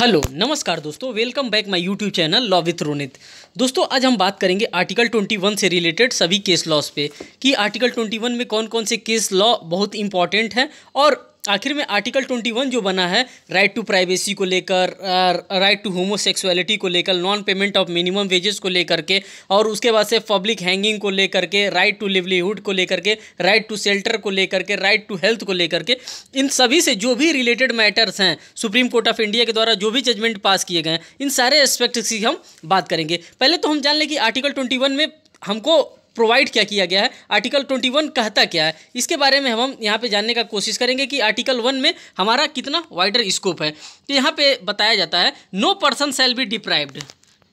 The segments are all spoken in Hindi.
हेलो नमस्कार दोस्तों welcome back my YouTube channel law with Ronit दोस्तों आज हम बात करेंगे आर्टिकल 21 से रिलेटेड सभी केस लॉस पे कि आर्टिकल 21 में कौन कौन से केस लॉ बहुत इंपॉर्टेंट हैं और आखिर में आर्टिकल 21 जो बना है राइट टू प्राइवेसी को लेकर राइट टू होमोसेक्सुअलिटी को लेकर non payment of minimum wages को लेकर के और उसके बाद से पब्लिक हैंगिंग को लेकर के राइट टू लिवलीहुड को लेकर के राइट टू शेल्टर को लेकर के राइट टू हेल्थ को लेकर के इन सभी से जो भी रिलेटेड मैटर्स हैं सुप्रीम कोर्ट ऑफ इंडिया के द्वारा जो भी जजमेंट पास किए गए हैं इन सारे एस्पेक्ट की हम बात करेंगे पहले तो हम जान लें कि आर्टिकल ट्वेंटी में हमको प्रोवाइड क्या किया गया है आर्टिकल ट्वेंटी वन कहता क्या है इसके बारे में हम यहाँ पे जानने का कोशिश करेंगे कि आर्टिकल वन में हमारा कितना वाइडर स्कोप है तो यहाँ पे बताया जाता है no person shall be deprived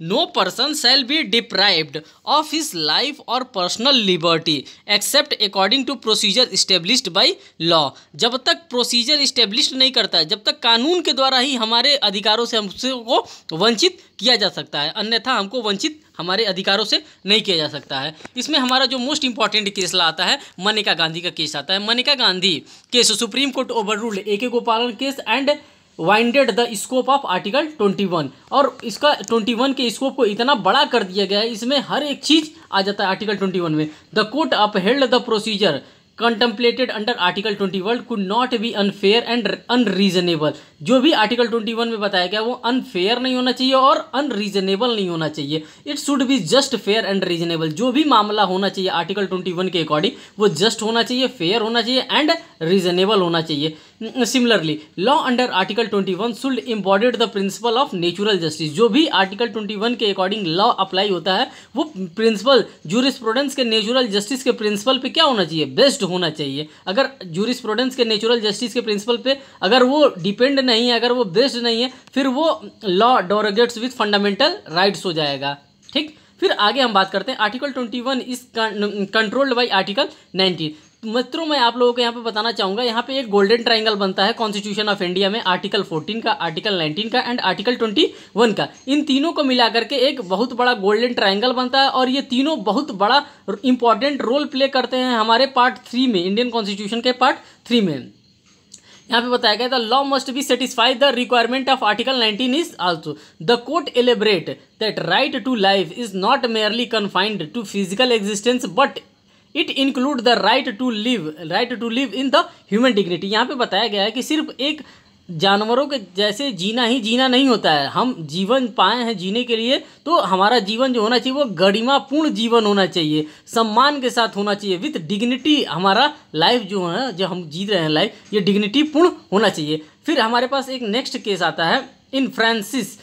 no person shall be deprived of his life और personal liberty except according to procedure established by law जब तक प्रोसीजर इस्टेब्लिश्ड नहीं करता है जब तक कानून के द्वारा ही हमारे अधिकारों से हमसे को वंचित किया जा सकता है अन्यथा हमको वंचित हमारे अधिकारों से नहीं किया जा सकता है इसमें हमारा जो मोस्ट इंपॉर्टेंट केस आता है मनेका गांधी का केस आता है Maneka Gandhi case supreme court overruled A K Gopalan case and widened the scope of article 21 और इसका 21 के स्कोप को इतना बड़ा कर दिया गया है इसमें हर एक चीज़ आ जाता है आर्टिकल 21 में the court upheld the procedure contemplated under article twenty one could not be unfair and unreasonable जो भी आर्टिकल ट्वेंटी वन में बताया गया वो अनफेयर नहीं होना चाहिए और अनरीजनेबल नहीं होना चाहिए it should be just fair and reasonable जो भी मामला होना चाहिए आर्टिकल ट्वेंटी वन के अकॉर्डिंग वो जस्ट होना चाहिए फेयर होना चाहिए एंड रीजनेबल होना चाहिए similarly law under article 21 should embodied the principle of natural justice जो भी आर्टिकल 21 के अकॉर्डिंग लॉ अप्लाई होता है वो प्रिंसिपल जूरिस्प्रोडेंस के नेचुरल जस्टिस के प्रिंसिपल पे क्या होना चाहिए बेस्ड होना चाहिए अगर जूरिस्प्रोडेंस के नेचुरल जस्टिस के प्रिंसिपल पे अगर वो डिपेंड नहीं है अगर वो बेस्ड नहीं है फिर वो law derogates with fundamental rights हो जाएगा ठीक फिर आगे हम बात करते हैं article 21 is controlled by article 19 मित्रों मैं आप लोगों को यहाँ पे बताना चाहूँगा यहाँ पे एक गोल्डन ट्रायंगल बनता है कॉन्स्टिट्यूशन ऑफ इंडिया में आर्टिकल 14 का आर्टिकल 19 का एंड आर्टिकल 21 का इन तीनों को मिलाकर के एक बहुत बड़ा गोल्डन ट्रायंगल बनता है और ये तीनों बहुत बड़ा इंपॉर्टेंट रोल प्ले करते हैं हमारे पार्ट थ्री में इंडियन कॉन्स्टिट्यूशन के पार्ट थ्री में यहाँ पे बताया गया था law must be satisfied the requirement of article 19 is also the court elaborate that right to life is not merely confined to physical existence but it include the right to live right to live in the human dignity यहाँ पे बताया गया है कि सिर्फ एक जानवरों के जैसे जीना ही जीना नहीं होता है हम जीवन पाए हैं जीने के लिए तो हमारा जीवन जो होना चाहिए वो गरिमापूर्ण जीवन होना चाहिए सम्मान के साथ होना चाहिए विथ डिग्निटी हमारा लाइफ जो है जो हम जी रहे हैं लाइफ ये डिग्निटी पूर्ण होना चाहिए फिर हमारे पास एक नेक्स्ट केस आता है in Francis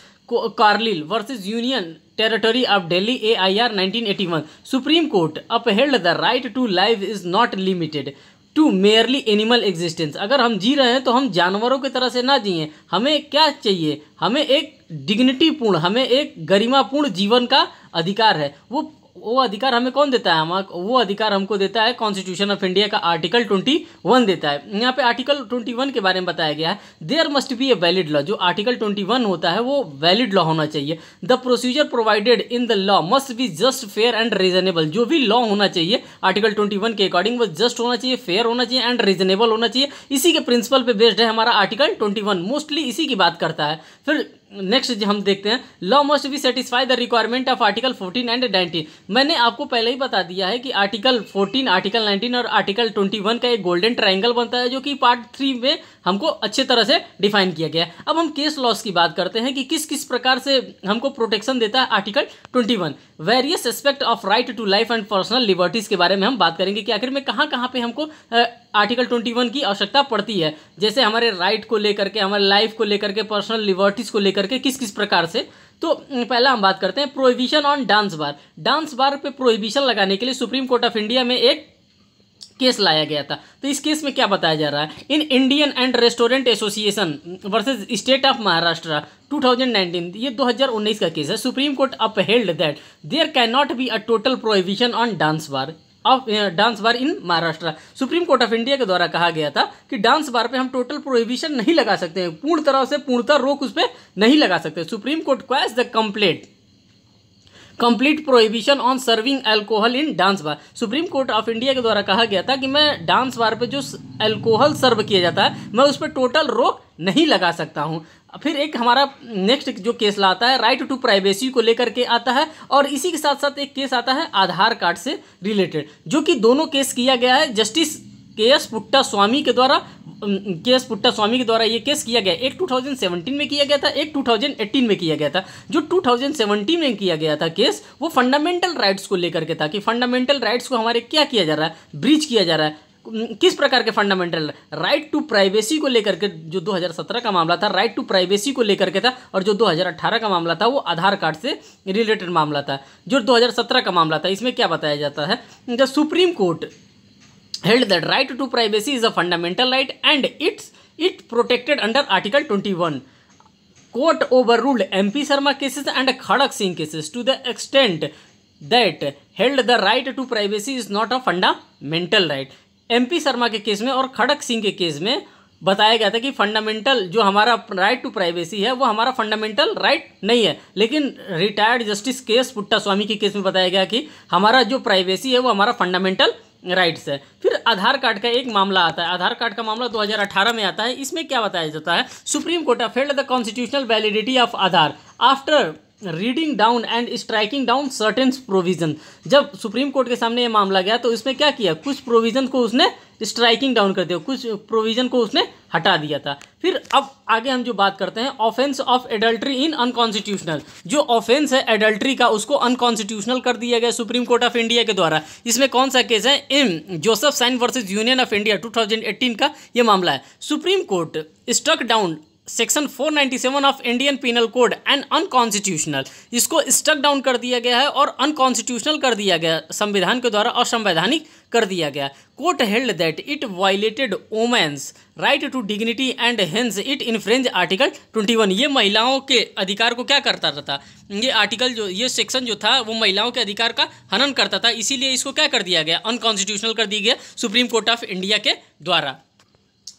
Coralie versus union I R nineteen eighty one supreme court upheld the right to life is not limited to merely animal existence अगर हम जी रहे हैं तो हम जानवरों की तरह से ना जिए हमें क्या चाहिए हमें एक डिग्निटीपूर्ण हमें एक गरिमापूर्ण जीवन का अधिकार है वो वो अधिकार हमें कौन देता है हमारा वो अधिकार हमको देता है कॉन्स्टिट्यूशन ऑफ इंडिया का आर्टिकल ट्वेंटी वन देता है यहाँ पे आर्टिकल ट्वेंटी वन के बारे में बताया गया है there must be a valid law जो आर्टिकल ट्वेंटी वन होता है वो वैलिड लॉ होना चाहिए the procedure provided in the law must be just fair and reasonable जो भी लॉ होना चाहिए आर्टिकल ट्वेंटी वन के अकॉर्डिंग वो जस्ट होना चाहिए फेयर होना चाहिए एंड रीजनेबल होना चाहिए इसी के प्रिंसिपल पर बेस्ड है हमारा आर्टिकल ट्वेंटी वन मोस्टली इसी की बात करता है फिर नेक्स्ट हम देखते हैं law must be satisfy the requirement of article fourteen and nineteen मैंने आपको पहले ही बता दिया है कि आर्टिकल फोर्टीन आर्टिकल नाइनटीन और आर्टिकल ट्वेंटी वन का एक गोल्डन ट्राइंगल बनता है जो कि पार्ट थ्री में हमको अच्छे तरह से डिफाइन किया गया है अब हम केस लॉस की बात करते हैं कि किस किस प्रकार से हमको प्रोटेक्शन देता है article twenty one various aspect of right to life and personal liberties के बारे में हम बात करेंगे कि आखिर में कहाँ कहाँ पर हमको आर्टिकल ट्वेंटी वन की आवश्यकता पड़ती है जैसे हमारे राइट को लेकर के हमारे लाइफ को लेकर के पर्सनल लिबर्टीज़ को लेकर करके किस किस प्रकार से तो पहला हम बात करते हैं prohibition on dance bar dance bar पे प्रोहिबिशन लगाने के लिए सुप्रीम कोर्ट ऑफ इंडिया में एक केस लाया गया था तो इस केस में क्या बताया जा रहा है in Indian and restaurant association versus state of Maharashtra 2019 ये 2019 का केस है supreme court upheld that there can not be a total prohibition on dance bar of dance bar in Maharashtra supreme court of India के द्वारा कहा गया था कि डांस बार पे हम टोटल प्रोहिबिशन नहीं लगा सकते हैं पूर्ण तरह से पूर्णतः रोक उस पर नहीं लगा सकते supreme court quashed the complete complete prohibition on serving alcohol in dance bar supreme court of India के द्वारा कहा गया था कि मैं डांस बार पे जो एल्कोहल सर्व किया जाता है मैं उस पर टोटल रोक नहीं लगा सकता हूँ फिर एक हमारा नेक्स्ट जो केस लाता है राइट टू प्राइवेसी को लेकर के आता है और इसी के साथ साथ एक केस आता है आधार कार्ड से रिलेटेड जो कि दोनों केस किया गया है justice K S Puttaswamy के द्वारा के एस पुट्टा स्वामी के द्वारा ये केस किया गया एक 2017 में किया गया था एक 2018 में किया गया था जो 2017 में किया गया था केस वो फंडामेंटल राइट्स को लेकर के था कि फंडामेंटल राइट्स को हमारे क्या किया जा रहा है ब्रीच किया जा रहा है किस प्रकार के फंडामेंटल राइट टू प्राइवेसी को लेकर के जो 2017 का मामला था राइट टू प्राइवेसी को लेकर के था और जो 2018 का मामला था वो आधार कार्ड से रिलेटेड मामला था जो 2017 का मामला था इसमें क्या बताया जाता है the supreme court held that right to privacy is a fundamental right and it's it protected under article twenty court overruled M Sharma cases and Kharak Singh cases to the extent that held the right to privacy is not a fundamental right MP Sharma के केस में और खड़क सिंह के केस में बताया गया था कि फंडामेंटल जो हमारा राइट टू प्राइवेसी है वो हमारा फंडामेंटल राइट नहीं है लेकिन retired justice K S Puttaswamy के केस में बताया गया कि हमारा जो प्राइवेसी है वो हमारा फंडामेंटल राइट्स है फिर आधार कार्ड का एक मामला आता है आधार कार्ड का मामला 2018 में आता है इसमें क्या बताया जाता है supreme court upheld the constitutional validity of Aadhaar after reading down and striking down certain provision जब सुप्रीम कोर्ट के सामने ये मामला गया तो इसमें क्या किया कुछ प्रोविज़न को उसने स्ट्राइकिंग डाउन कर दिया कुछ प्रोविज़न को उसने हटा दिया था फिर अब आगे हम जो बात करते हैं offence of adultery in unconstitutional जो ऑफेंस है एडल्ट्री का उसको अनकॉन्स्टिट्यूशनल कर दिया गया सुप्रीम कोर्ट ऑफ इंडिया के द्वारा इसमें कौन सा केस है in Joseph Shine versus union of India 2018 का ये मामला है supreme court struck down section 497 of Indian penal code and unconstitutional इसको स्टक डाउन कर दिया गया है और अनकॉन्स्टिट्यूशनल कर दिया गया संविधान के द्वारा असंवैधानिक कर दिया गया court held that it violated women's right to dignity and hence it infringe article 21 ये महिलाओं के अधिकार को क्या करता था ये आर्टिकल जो ये सेक्शन जो था वो महिलाओं के अधिकार का हनन करता था इसीलिए इसको क्या कर दिया गया अनकॉन्स्टिट्यूशनल कर दिया गया सुप्रीम कोर्ट ऑफ इंडिया के द्वारा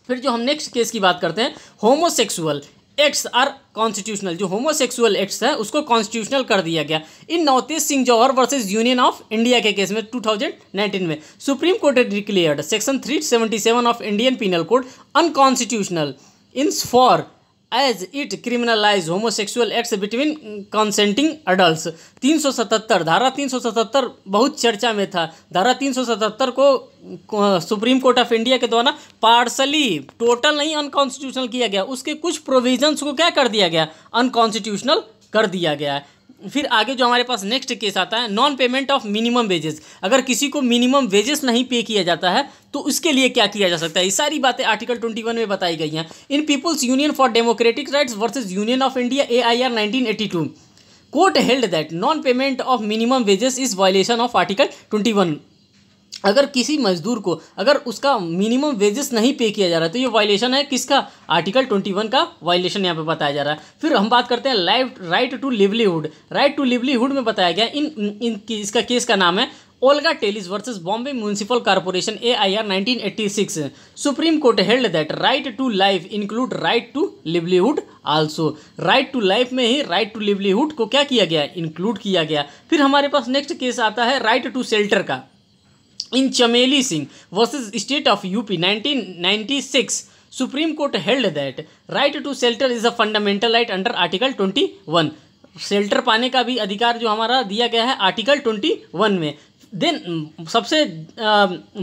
फिर जो हम नेक्स्ट केस की बात करते हैं होमोसेक्सुअल एक्ट्स आर कॉन्स्टिट्यूशनल जो होमोसेक्सुअल एक्ट्स है उसको कॉन्स्टिट्यूशनल कर दिया गया in Navtej Singh Johar versus union of India के केस में 2019 में supreme court declared section 377 of Indian penal code unconstitutional insofar as it criminalize homosexual acts between consenting adult 377 धारा 377 बहुत चर्चा में था धारा 377 को सुप्रीम कोर्ट ऑफ इंडिया के द्वारा पार्सली टोटल नहीं अनकॉन्स्टिट्यूशनल किया गया उसके कुछ प्रोविजंस को क्या कर दिया गया अनकॉन्स्टिट्यूशनल कर दिया गया है फिर आगे जो हमारे पास नेक्स्ट केस आता है non payment of minimum wages अगर किसी को मिनिमम वेजेस नहीं पे किया जाता है तो उसके लिए क्या किया जा सकता है ये सारी बातें आर्टिकल 21 में बताई गई हैं in people's union for democratic rights versus union of India A I R nineteen eighty two court held that non payment of minimum wages is violation of article twenty one अगर किसी मजदूर को अगर उसका मिनिमम वेजेस नहीं पे किया जा रहा है तो ये वायलेशन है किसका आर्टिकल 21 का वायलेशन यहाँ पे बताया जा रहा है फिर हम बात करते हैं life right to livelihood right to livelihood में बताया गया इन इन इसका केस का नाम है Olga Tellis versus Bombay municipal corporation A I R nineteen eighty six supreme court held that right to life include right to livelihood also right to life में ही राइट टू लिवलीहुड को क्या किया गया इंक्लूड किया गया फिर हमारे पास नेक्स्ट केस आता है राइट टू शेल्टर का in Chameli Singh versus state of UP nineteen six supreme court held that right to shelter is a fundamental right under article twenty one shelter पाने का भी अधिकार जो हमारा दिया गया है आर्टिकल ट्वेंटी वन में देन सबसे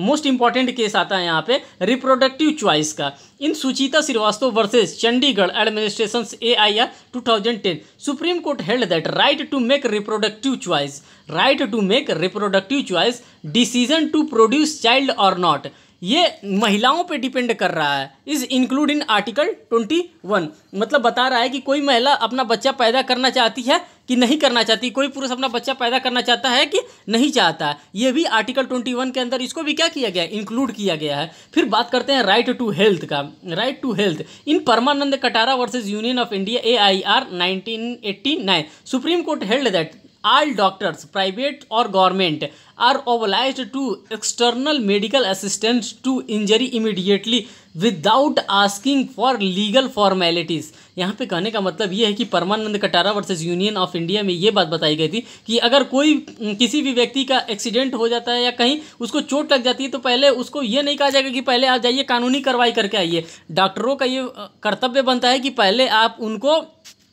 मोस्ट इम्पॉर्टेंट केस आता है यहाँ पे रिप्रोडक्टिव चॉइस का in Suchita Srivastava versus Chandigarh administration A I R two thousand ten supreme court held that right to make reproductive choice right to make reproductive choice decision to produce child और नॉट ये महिलाओं पे डिपेंड कर रहा है is include in article twenty one मतलब बता रहा है कि कोई महिला अपना बच्चा पैदा करना चाहती है कि नहीं करना चाहती कोई पुरुष अपना बच्चा पैदा करना चाहता है कि नहीं चाहता है ये भी आर्टिकल ट्वेंटी वन के अंदर इसको भी क्या किया गया है इंक्लूड किया गया है फिर बात करते हैं राइट टू हेल्थ का right to health in Parmanand Katara versus union of India A I R nineteen eighty nine supreme court held that all doctors private और government are oblige to external medical assistant to injury immediately without asking for legal formalities यहाँ पे कहने का मतलब ये है कि Parmanand Katara versus union of India में ये बात बताई गई थी कि अगर कोई किसी भी व्यक्ति का एक्सीडेंट हो जाता है या कहीं उसको चोट लग जाती है तो पहले उसको ये नहीं कहा जाएगा कि पहले आप जाइए कानूनी कार्रवाई करके आइए डॉक्टरों का ये कर्तव्य बनता है कि पहले आप उनको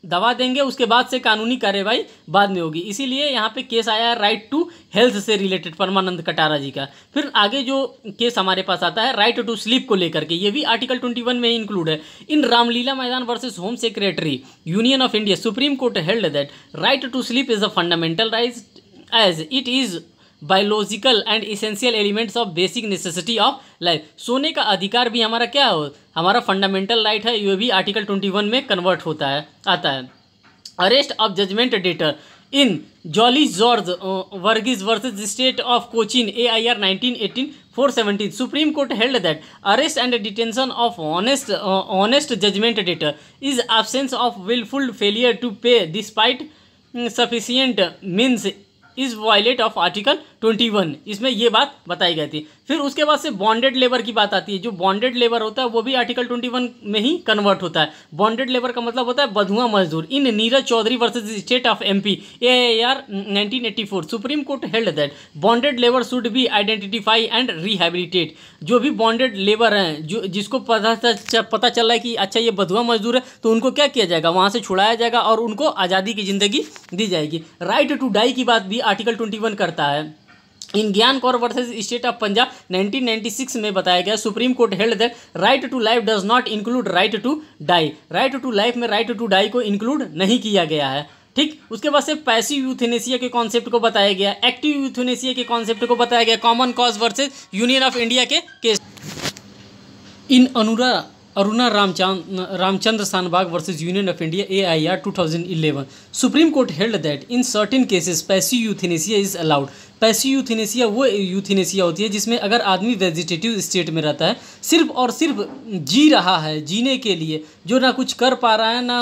दवा देंगे उसके बाद से कानूनी कार्रवाई बाद में होगी इसीलिए यहाँ पे केस आया है राइट टू हेल्थ से रिलेटेड परमानंद कटारा जी का फिर आगे जो केस हमारे पास आता है राइट टू स्लीप को लेकर के ये भी आर्टिकल 21 में इंक्लूड है in Ramlila Maidan versus home secretary union of India supreme court held that right to sleep is a fundamental right as it is biological and essential elements of basic necessity of life सोने का अधिकार भी हमारा क्या हो हमारा फंडामेंटल राइट है ये भी आर्टिकल ट्वेंटी वन में कन्वर्ट होता है आता है arrest of judgement debtor in Jolly George Varghese versus state of Cochin A I R nineteen eighteen four seventeen supreme court held that arrest and detention of honest honest judgement debtor is absence of wilful failure to pay despite sufficient means is violate of article twenty one इसमें ये बात बताई गई थी फिर उसके बाद से बॉन्डेड लेबर की बात आती है जो बॉन्डेड लेबर होता है वो भी आर्टिकल ट्वेंटी वन में ही कन्वर्ट होता है बॉन्डेड लेबर का मतलब होता है बधुआ मजदूर in Neeraj Chaudhary versus state of M P A R nineteen eighty four Supreme court held that bonded labour should be identify and rehabilitate जो भी बॉन्डेड लेबर हैं जो जिसको पता पता चल रहा है कि अच्छा ये बधुआ मजदूर है तो उनको क्या किया जाएगा वहाँ से छुड़ाया जाएगा और उनको आज़ादी की ज़िंदगी दी जाएगी राइट टू डाई की बात भी आर्टिकल ट्वेंटी वन करता है in Gyan Kaur versus state of Punjab 1996 में बताया गया supreme court held that right to life does not include right to die right to life में राइट टू डाई को इंक्लूड नहीं किया गया है ठीक उसके बाद से पैसिव यूथनेशिया के कॉन्सेप्ट को बताया गया एक्टिव यूथेनेसिया के कॉन्सेप्ट को बताया गया common cause versus union of India के केस इन अनुरा Aruna Ramchand Ramachandra Shanbaug versus union India A I R two thousand eleven supreme court held that in certain cases passive euthanasia is allowed passive euthanasia वो यूथिनेसिया होती है जिसमें अगर आदमी वेजिटेटिव स्टेट में रहता है सिर्फ और सिर्फ जी रहा है जीने के लिए जो ना कुछ कर पा रहा है ना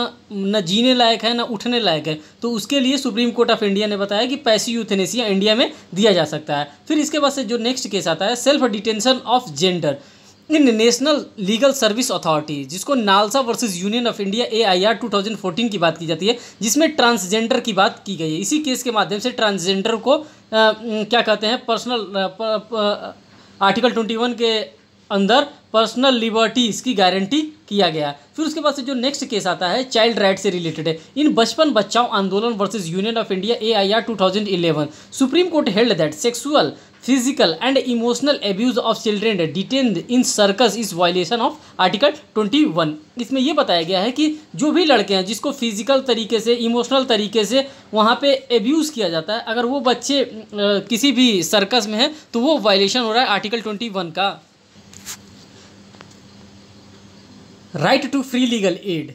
ना जीने लायक है ना उठने लायक है तो उसके लिए सुप्रीम कोर्ट ऑफ इंडिया ने बताया कि पैसी यूथिनेसिया इंडिया में दिया जा सकता है फिर इसके बाद से जो नेक्स्ट केस आता है self detention of gender in national legal service authority जिसको NALSA versus union of India A I R 2014 की बात की जाती है जिसमें ट्रांसजेंडर की बात की गई है इसी केस के माध्यम से ट्रांसजेंडर को आ, क्या कहते हैं पर्सनल आर्टिकल 21 के अंदर पर्सनल लिबर्टीज़ की गारंटी किया गया फिर उसके बाद से जो नेक्स्ट केस आता है चाइल्ड राइट से रिलेटेड है इन Bachpan Bachao Andolan versus union of India A I R two thousand eleven supreme court held that sexual and emotional abuse of of detain in circus is is of article twenty 21 इसमें यह बताया गया है कि जो भी लड़के हैं जिसको फिजिकल तरीके से इमोशनल तरीके से वहाँ पे एब्यूज़ किया जाता है अगर वो बच्चे किसी भी सर्कस में है तो वो वायलेशन हो रहा है आर्टिकल 21 का right to free legal aid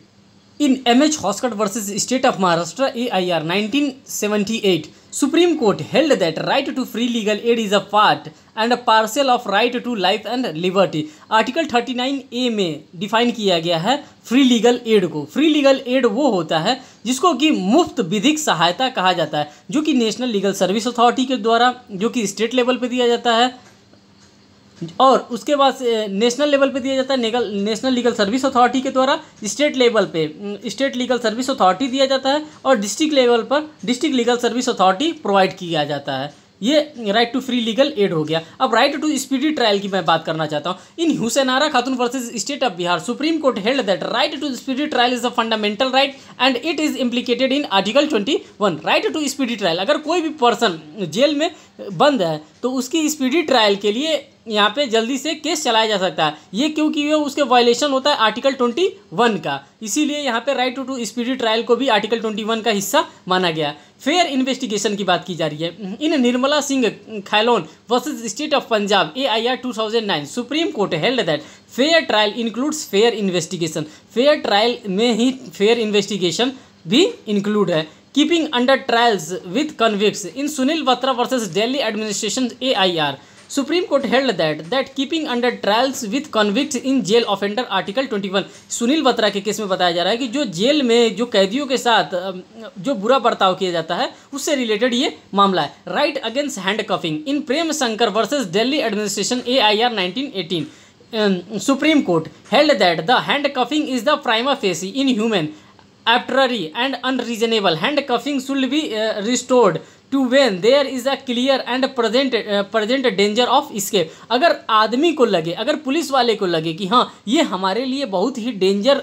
in M H Hoskot versus state of Maharashtra A I R nineteen seventy eight supreme court held that right to free legal aid is a part and a parcel of right to life and liberty article thirty nine A में डिफाइन किया गया है फ्री लीगल एड को फ्री लीगल एड वो होता है जिसको कि मुफ्त विधिक सहायता कहा जाता है जो कि नेशनल लीगल सर्विस अथॉरिटी के द्वारा जो कि स्टेट लेवल पर दिया जाता है और उसके बाद नेशनल लेवल पे दिया जाता है नेगल नेशनल लीगल सर्विस अथॉरिटी के द्वारा स्टेट लेवल पे स्टेट लीगल सर्विस अथॉरिटी दिया जाता है और डिस्ट्रिक्ट लेवल पर district legal service authority provide किया जाता है ये right to free legal aid हो गया अब राइट टू स्पीडी ट्रायल की मैं बात करना चाहता हूँ in Hussainara Khatoon versus state of Bihar supreme court held that right to speedy trial is a fundamental right and it is implicated in article twenty one right to speedy trial अगर कोई भी पर्सन जेल में बंद है तो उसकी स्पीडी ट्रायल के लिए यहाँ पे जल्दी से केस चलाया जा सकता है ये क्योंकि ये उसके वायलेशन होता है आर्टिकल ट्वेंटी वन का इसीलिए यहाँ पे right to to speedy trial को भी आर्टिकल ट्वेंटी वन का हिस्सा माना गया फेयर इन्वेस्टिगेशन की बात की जा रही है in Nirmala Singh Kahlon versus state of Punjab A I R two thousand nine supreme court held that fair trial includes fair investigation fair trial में ही फेयर इन्वेस्टिगेशन भी इंक्लूड है keeping under trials with convicts in Sunil Batra versus Delhi administration A I R supreme court held that that keeping under trials with convicts in jail offender article 21 Sunil Batra के केस में बताया जा रहा है कि जो जेल में जो कैदियों के साथ जो बुरा बर्ताव किया जाता है उससे रिलेटेड ये मामला है right against handcuffing in Prem Shankar versus Delhi administration A I R nineteen supreme court held that the handcuffing is the prima facie inhuman arbitrary and unreasonable handcuffing should be restored to when there is a clear and present present danger of escape अगर आदमी को लगे अगर पुलिस वाले को लगे कि हाँ ये हमारे लिए बहुत ही डेंजर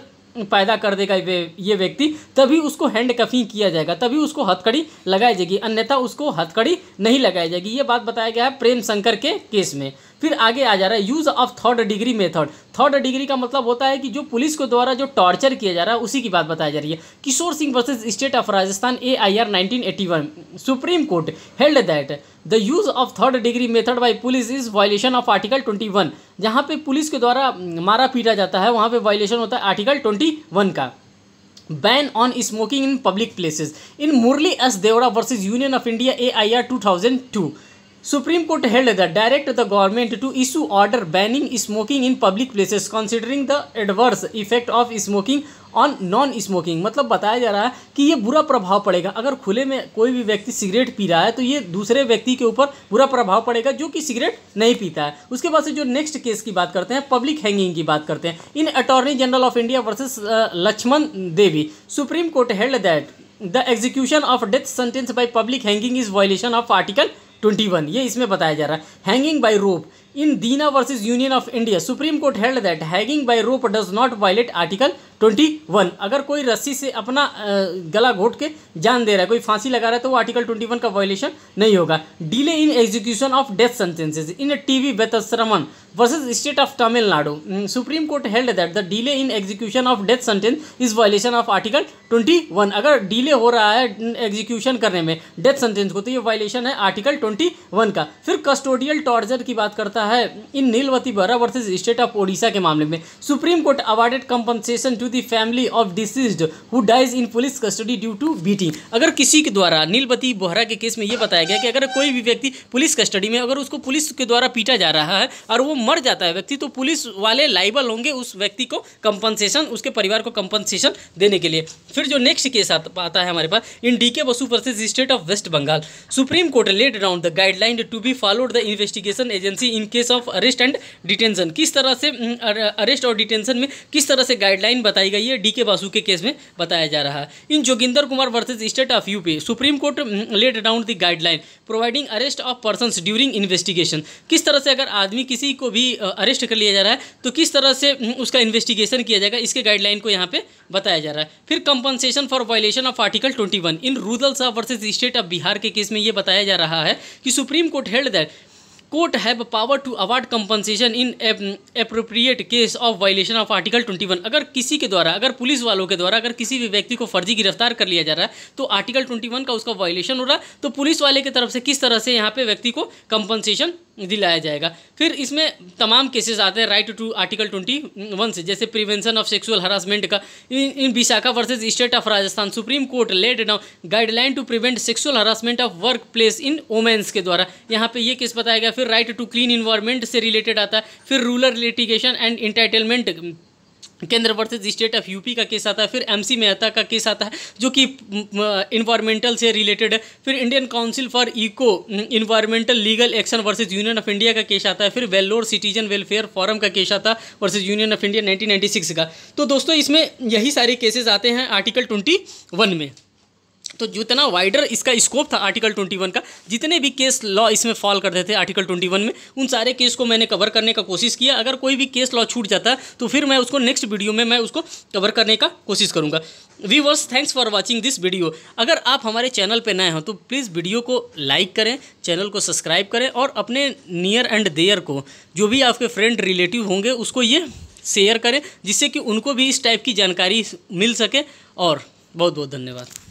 पैदा कर देगा ये व्यक्ति तभी उसको हैंड कफिंग किया जाएगा तभी उसको हथकड़ी लगाई जाएगी अन्यथा उसको हथकड़ी नहीं लगाई जाएगी ये बात बताया गया है प्रेम शंकर के केस में फिर आगे आ जा रहा है use of third degree method third degree का मतलब होता है कि जो पुलिस के द्वारा जो टॉर्चर किया जा रहा है उसी की बात बताई जा रही है Kishore Singh versus state of Rajasthan A I R nineteen eighty one supreme court held that the use of third degree method by police is violation of article twenty one जहाँ पे पुलिस के द्वारा मारा पीटा जाता है वहाँ पे वायलेशन होता है आर्टिकल ट्वेंटी वन का ban on smoking in public places in Murli S Deora versus union of India A I R two thousand two supreme court held the direct the government to issue order banning smoking in public places considering the adverse effect of smoking on non smoking मतलब बताया जा रहा है कि ये बुरा प्रभाव पड़ेगा अगर खुले में कोई भी व्यक्ति सिगरेट पी रहा है तो ये दूसरे व्यक्ति के ऊपर बुरा प्रभाव पड़ेगा जो कि सिगरेट नहीं पीता है उसके बाद से जो नेक्स्ट केस की बात करते हैं पब्लिक हैंगिंग की बात करते हैं in attorney general of India versus Laxman Devi supreme court held that the execution of death sentence by public hanging is violation of article one ये इसमें बताया जा रहा है hanging by rope in Deena versus union of India supreme court held that hanging by rope does not violate article 21. अगर कोई रस्सी से अपना गला घोट के जान दे रहा है कोई फांसी लगा रहा है तो वो आर्टिकल 21 का वायलेशन नहीं होगा delay in execution of death sentences in T V बेतसरमन versus state of Tamil Nadu supreme court held that the delay in execution of death sentence is violation of article 21. अगर डिले हो रहा है एग्जीक्यूशन करने में डेथ सेंटेंस को तो ये वायलेशन है आर्टिकल 21 का फिर कस्टोडियल टॉर्चर की बात करता करता है इन नीलवती बरा वर्सेज स्टेट ऑफ ओडिशा के मामले में supreme court awarded compensation to the family of deceased who dies in police custody due to beating अगर किसी के द्वारा नीलवती बोहरा के केस में यह बताया गया कि अगर कोई भी व्यक्ति पुलिस कस्टडी में अगर उसको पुलिस के द्वारा पीटा जा रहा है और वो मर जाता है व्यक्ति तो पुलिस वाले लाइबल होंगे उस व्यक्ति को कंपनसेशन उसके परिवार को कंपनसेशन देने के लिए फिर जो नेक्स्ट केस आता है हमारे पास in D K Basu versus state of West Bengal supreme court laid राउंड the guideline to be followed the investigation agency in case of arrest and detention किस तरह से अरेस्ट और डिटेंशन में किस तरह से गाइडलाइन बताई गई है डी के बासु के केस में बताया जा रहा है in Joginder Kumar versus state of UP Supreme court laid down the guideline providing arrest of person during investigation किस तरह से अगर आदमी किसी को भी अरेस्ट कर लिया जा रहा है तो किस तरह से उसका इन्वेस्टिगेशन किया जाएगा इसके गाइडलाइन को यहाँ पे बताया जा रहा है फिर compensation for violation of article 21 in रूरल Sah versus state of Bihar के केस में यह बताया जा रहा है कि supreme court held that court have power to award compensation in appropriate case of violation of article 21 अगर किसी के द्वारा अगर पुलिस वालों के द्वारा अगर किसी भी व्यक्ति को फर्जी गिरफ्तार कर लिया जा रहा है तो आर्टिकल 21 का उसका वायलेशन हो रहा है तो पुलिस वाले की तरफ से किस तरह से यहाँ पे व्यक्ति को कंपनसेशन दिलाया जाएगा फिर इसमें तमाम केसेस आते हैं right to article twenty one से जैसे प्रिवेंशन ऑफ सेक्सुअल हरासमेंट का in in Vishakha versus state of Rajasthan supreme court laid down guideline to prevent sexual harassment of workplace in women's के द्वारा यहाँ पे ये केस बताया गया फिर राइट टू क्लीन इन्वायरमेंट से रिलेटेड आता है फिर rural litigation and entitlement Kendra versus state of U P case आता है फिर एमसी मेहता का केस आता है जो कि इन्वायरमेंटल से रिलेटेड है फिर Indian council for eco environmental legal action versus union of India का केस आता है फिर वेल्लोर सिटीजन वेलफेयर फोरम का केस आता है वर्सेज यूनियन ऑफ इंडिया 1996 का तो दोस्तों इसमें यही सारे केसेस आते हैं आर्टिकल ट्वेंटी में तो जितना वाइडर इसका स्कोप था आर्टिकल 21 का जितने भी केस लॉ इसमें फॉल करते थे आर्टिकल 21 में उन सारे केस को मैंने कवर करने का कोशिश किया अगर कोई भी केस लॉ छूट जाता तो फिर मैं उसको नेक्स्ट वीडियो में मैं उसको कवर करने का कोशिश करूँगा we thanks for watching this video अगर आप हमारे चैनल पर नए हों तो प्लीज़ वीडियो को लाइक करें चैनल को सब्सक्राइब करें और अपने नियर एंड देयर को जो भी आपके फ्रेंड रिलेटिव होंगे उसको ये शेयर करें जिससे कि उनको भी इस टाइप की जानकारी मिल सके और बहुत बहुत धन्यवाद